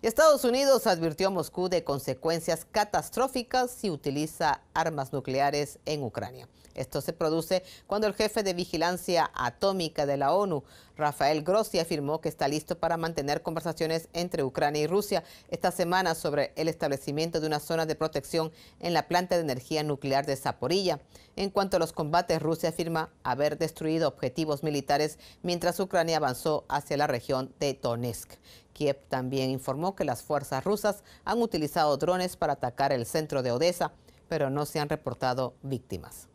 Estados Unidos advirtió a Moscú de consecuencias catastróficas si utiliza armas nucleares en Ucrania. Esto se produce cuando el jefe de vigilancia atómica de la ONU, Rafael Grossi, afirmó que está listo para mantener conversaciones entre Ucrania y Rusia esta semana sobre el establecimiento de una zona de protección en la planta de energía nuclear de Zaporilla. En cuanto a los combates, Rusia afirma haber destruido objetivos militares mientras Ucrania avanzó hacia la región de Donetsk. Kiev también informó que las fuerzas rusas han utilizado drones para atacar el centro de Odessa, pero no se han reportado víctimas.